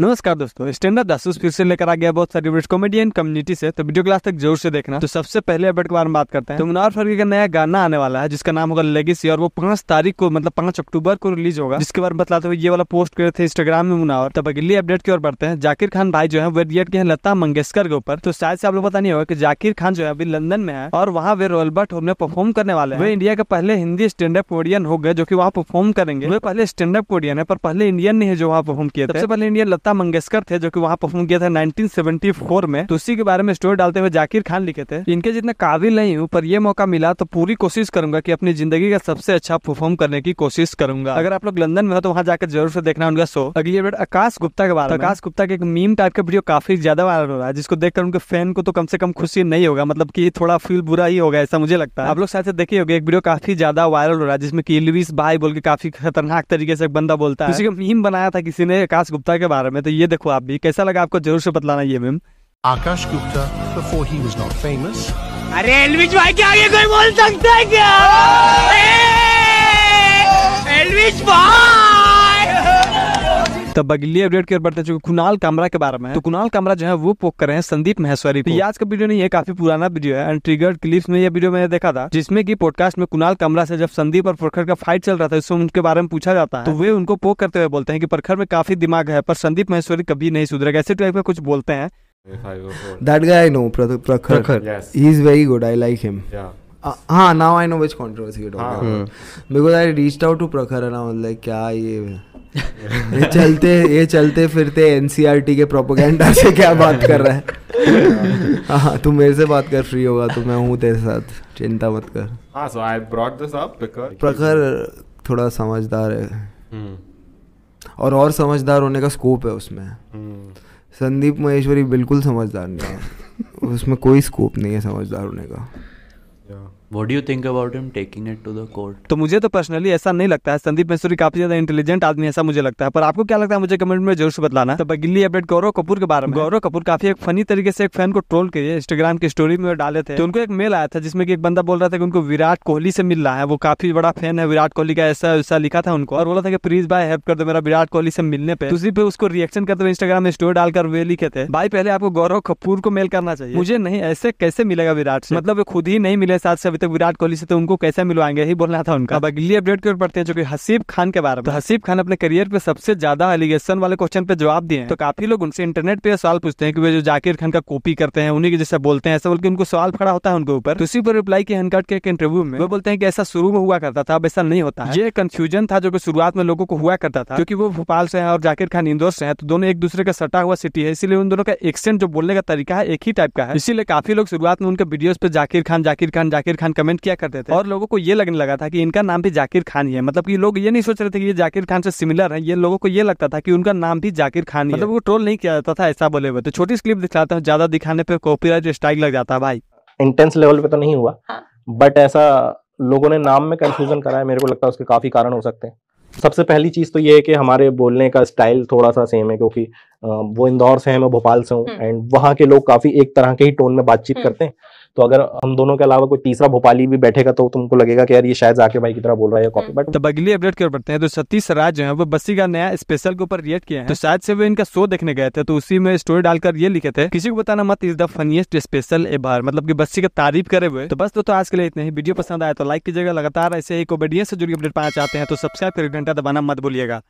नमस्कार दोस्तों स्टैंडर्ड दासूस फिर से लेकर आ गया बहुत सारी ब्रिटिश कॉमेडियन कम्युनिटी से तो वीडियो क्लास तक जरूर से देखना तो सबसे पहले अपडेट के बारे में बात करते हैं तो मुनार फरगी का नया गाना आने वाला है जिसका नाम होगा लेगेसी और वो पांच तारीख को मतलब पांच अक्टूबर को रिलीज होगा जिसके बारे में हुए ये वाला पोस्ट करे थे इंस्टाग्राम में मुनावर तब अगली अपडेट की ओर बढ़ते हैं जाकिर खान भाई जो है वे रियड के हैं लता मंगेशकर के ऊपर तो शायद से आप लोग पता नहीं होगा की जाकिर खान जो है अभी लंदन में है और वहाँ वे रोलबर्ट होम में परफॉर्म करने वाले वे इंडिया के पहले हिंदी स्टैंड अप कॉमेडियन हो गए जो की वहाँ परफॉर्म करेंगे वे पहले स्टैंड अप कॉमेडियन है पर पहले इंडियन ने जो वहाँ परफॉर्म किया सबसे पहले इंडियन लता मंगेशकर थे जो कि वहाँ परफॉर्म किया था 1974 में तो उसी के बारे में स्टोरी डालते हुए जाकिर खान लिखे थे इनके जितने काबिल नहीं हूँ पर ये मौका मिला तो पूरी कोशिश करूंगा की अपनी जिंदगी का सबसे अच्छा परफॉर्म करने की कोशिश करूंगा अगर आप लोग लंदन में हो तो वहाँ जाकर जरूर से देखना उनका शो अगली अपडेट आकाश गुप्ता के बारे में आकाश गुप्ता का एक मीम टाइप का वीडियो काफी ज्यादा वायरल हो रहा है जिसको देखकर उनके फैन को तो कम से कम खुशी नहीं होगा मतलब की थोड़ा फील बुरा ही होगा ऐसा मुझे लगता है आप लोग शायद से देखे होगा एक वीडियो काफी ज्यादा वायरल हो रहा है जिसमें की लुविस भाई बोल के काफी खतरनाक तरीके से एक बंदा बोलता है किसी का मीम बनाया था किसी ने आकाश गुप्ता के बारे में में तो ये देखो आप भी कैसा लगा आपको जरूर से बतलाना ये ma'am Akash Gupta before he was not famous अरे एलविश भाई के आगे कोई बोल सकता है क्या एलविश भाई तब बगिली अपडेट की ओर बढ़ते चुके कुणाल कामरा के बारे में तो कुणाल कामरा जो है वो पोक कर रहे हैं संदीप महेश्वरी तो आज का वीडियो नहीं है काफी पुराना वीडियो है एंड ट्रिगर क्लिप्स में यह वीडियो मैंने देखा था जिसमें की पॉडकास्ट में कुणाल कामरा से जब संदीप और प्रखर का फाइट चल रहा था उसमें उनके बारे में पूछा जाता है तो वे उनको पोक करते हुए बोलते हैं कि प्रखर में काफी दिमाग है पर संदीप महेश्वरी कभी नहीं सुधरेगा ऐसे टाइप का कुछ बोलते हैं That guy I know, Prakhar. Prakhar. Yes. He is very good. I like him. Yeah. Uh, हाँ now I know which controversy you talking because I reached out to Prakhar and I like क्या ये ये चलते ये चलते फिरते NCERT e के propaganda से क्या बात कर रहा है हाँ तू मेरे से बात कर फ्री होगा तो मैं हूँ तेरे साथ चिंता मत कर हाँ so I brought this up because Prakhar थोड़ा समझदार है हम्म। और और समझदार होने का स्कोप है उसमें हम्म। संदीप महेश्वरी बिल्कुल समझदार नहीं है उसमें कोई स्कोप नहीं है समझदार होने का Yeah. What do you think about him taking it to the court? तो मुझे तो पर्सनली ऐसा नहीं लगता है संदीप मैसूरी काफी ज्यादा इंटेलिजेंट आदमी ऐसा मुझे लगता है पर आपको क्या लगता है मुझे कमेंट में जरूर से बतलाना तो बगिल्ली अपडेट गौरव कपूर के बारे में गौरव कपूर काफी एक फनी तरीके से एक फैन को ट्रोल किए इंस्टाग्राम की स्टोरी में डाले थे तो उनको एक मेल आया था जिसमें कि एक बंदा बोल रहा था कि उनको विराट कोहली से मिल रहा है वो काफी बड़ा फैन है विराट कोहली का ऐसा ऐसा लिखा था उनको और बोला था कि प्लीज भाई हेल्प कर दो मेरा विराट कोहली से मिलने पे उसी पे उसको रिएक्शन करते हुए इंस्टाग्राम में स्टोरी डालकर वे लिखे थे भाई पहले आपको गौरव कपूर को मेल करना चाहिए मुझे नहीं ऐसे कैसे मिलेगा विराट मतलब खुद ही नहीं मिले साथ से तो विराट कोहली से तो उनको कैसे मिलवाएंगे यही बोलना था उनका अब अगली अपडेट की ओर पढ़ते हैं जो कि हसीब खान के बारे में तो हसीब खान अपने करियर पे सबसे ज्यादा एलिगेशन वाले क्वेश्चन पे जवाब दिए तो काफी लोग उनसे इंटरनेट पे सवाल पूछते हैं कि वे जो जाकिर खान का कॉपी करते हैं उन्हीं के जैसे बोलते हैं ऐसा बोल के उनको सवाल खड़ा होता है उनके ऊपर तो उसी पर रिप्लाई की हनकट के इंटरव्यू में वो बोलते हैं कि ऐसा शुरू में हुआ करता था अब ऐसा नहीं होता ये कंफ्यूजन था जो कि शुरुआत में लोगों को हुआ करता था क्योंकि वो भोपाल से है और जाकिर खान इंदौर से है तो दोनों एक दूसरे का सटा हुआ सिटी है इसीलिए उन दोनों का एक्सेंट जो बोलने का तरीका है एक ही टाइप का है इसीलिए काफी लोग शुरुआत में उनके वीडियो पे जाकिर खान जाकिर खान जाकिर खान खान कमेंट किया करते थे और लोगों को ये लगने लगा था कि इनका नाम भी जाकिर खान ही है मतलब कि लोग ये नहीं सोच रहे थे कि ये जाकिर खान से सिमिलर है ये लोगों को ये लगता था कि उनका नाम भी जाकिर खान मतलब वो ट्रोल नहीं किया जाता था ऐसा बोले हुए तो छोटी क्लिप दिखाता हूँ ज्यादा दिखाने पर कॉपी स्ट्राइक लग जाता है भाई इंटेंस लेवल पे तो नहीं हुआ बट हाँ। ऐसा लोगों ने नाम में कंफ्यूजन करा है मेरे को लगता है उसके काफी कारण हो सकते हैं सबसे पहली चीज़ तो ये है कि हमारे बोलने का स्टाइल थोड़ा सा सेम है क्योंकि वो इंदौर से है मैं भोपाल से हूँ एंड हम्म। वहाँ के लोग काफ़ी एक तरह के ही टोन में बातचीत हम्म। करते हैं तो अगर हम दोनों के अलावा कोई तीसरा भोपाली भी बैठेगा तो तुमको लगेगा कि यार ये शायद जाके भाई की तरह बोल रहा है कॉपी हम्म। बट अगली अपडेट क्यों बढ़ते हैं तो सतीश राज जो है वो बस्सी का नया स्पेशल के ऊपर रिएक्ट किया है तो शायद से वो इनका शो देखने गए थे तो उसी में स्टोरी डालकर ये लिखे थे किसी को बताना मत इज द फनीस्ट स्पेशल ए बार मतलब की बस्सी का तारीफ करे हुए तो बस दोस्तों आज के लिए इतने ही वीडियो पसंद आया तो लाइक कीजिएगा लगातार ऐसे ही कॉमेडियन से जुड़ी अपडेट पाना चाहते हैं तो सब्सक्राइब कर घंटा दबाना मत बोलिएगा